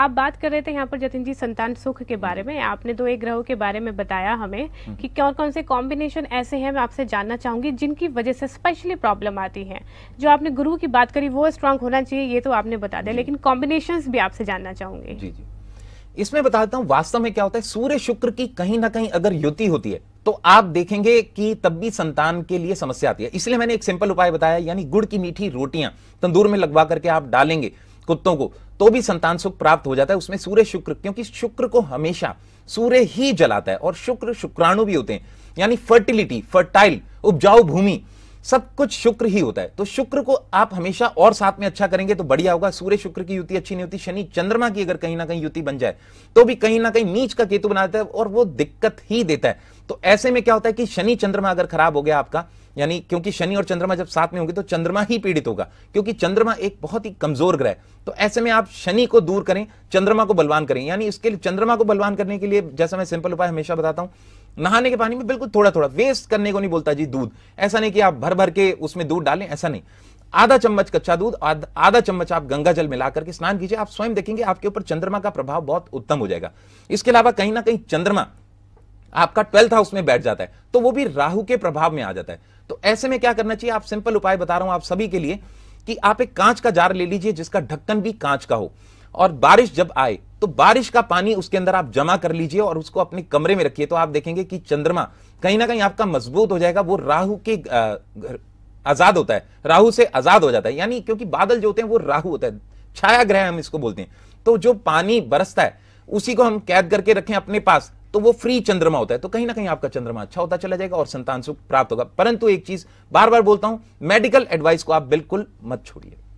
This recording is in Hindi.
आप बात कर रहे थे यहाँ पर जतिन जी संतान सुख के बारे में आपने दो एक ग्रहों के बारे में बताया हमें हम्म। कि कौन कौन से कॉम्बिनेशन ऐसे हैं मैं आपसे जानना चाहूंगी जिनकी वजह से स्पेशली प्रॉब्लम आती है जो आपने गुरु की बात करी वो स्ट्रांग होना चाहिए ये तो आपने बता दिया लेकिन कॉम्बिनेशन भी आपसे जानना चाहूंगी जी जी इसमें बताता हूँ वास्तव में क्या होता है सूर्य शुक्र की कहीं ना कहीं अगर युति होती है तो आप देखेंगे कि तब भी संतान के लिए समस्या आती है इसलिए मैंने एक सिंपल उपाय बताया यानी गुड़ की मीठी रोटियां तंदूर में लगवा करके आप डालेंगे कुत्तों को तो भी संतान सुख प्राप्त हो जाता है उसमें सूर्य शुक्र क्योंकि शुक्र को हमेशा सूर्य ही जलाता है और शुक्र शुक्राणु भी होते हैं यानी फर्टिलिटी फर्टाइल उपजाऊ भूमि सब कुछ शुक्र ही होता है तो शुक्र को आप हमेशा और साथ में अच्छा करेंगे तो बढ़िया होगा सूर्य शुक्र की युति अच्छी नहीं होती शनि चंद्रमा की अगर कहीं ना कहीं युति बन जाए तो भी कहीं ना कहीं नीच का केतु बना देता है और वो दिक्कत ही देता है तो ऐसे में क्या होता है कि शनि चंद्रमा अगर खराब हो गया आपका यानी क्योंकि शनि और चंद्रमा जब साथ में होंगे तो चंद्रमा ही पीड़ित होगा क्योंकि चंद्रमा एक बहुत ही कमजोर ग्रह तो ऐसे में आप शनि को दूर करें चंद्रमा को बलवान करें यानी इसके लिए चंद्रमा को बलवान करने के लिए जैसा मैं सिंपल उपाय हमेशा बताता हूं नहाने के पानी में बिल्कुल थोड़ा थोड़ा वेस्ट करने को नहीं बोलता जी दूध ऐसा नहीं कि आप भर भर के उसमें दूध डालें ऐसा नहीं आधा चम्मच कच्चा दूध आधा चम्मच आप गंगा जल मिला करके स्नान कीजिए आप स्वयं देखेंगे आपके ऊपर चंद्रमा का प्रभाव बहुत उत्तम हो जाएगा इसके अलावा कहीं ना कहीं चंद्रमा आपका ट्वेल्थ हाउस में बैठ जाता है तो वो भी राहु के प्रभाव में आ जाता है तो ऐसे में क्या करना चाहिए आप सिंपल उपाय बता रहा हूं आप सभी के लिए कि आप एक कांच का जार ले लीजिए जिसका ढक्कन भी कांच का हो और बारिश जब आए तो बारिश का पानी उसके अंदर आप जमा कर लीजिए और उसको अपने कमरे में रखिए तो आप देखेंगे कि चंद्रमा कहीं ना कहीं आपका मजबूत हो जाएगा वो राहु के आजाद होता है राहु से आजाद हो जाता है यानी क्योंकि बादल जो होते हैं वो राहु होता है छाया ग्रह हम इसको बोलते हैं तो जो पानी बरसता है उसी को हम कैद करके रखें अपने पास तो वो फ्री चंद्रमा होता है तो कहीं ना कहीं आपका चंद्रमा अच्छा होता चला जाएगा और संतान सुख प्राप्त होगा परंतु एक चीज बार बार बोलता हूं मेडिकल एडवाइस को आप बिल्कुल मत छोड़िए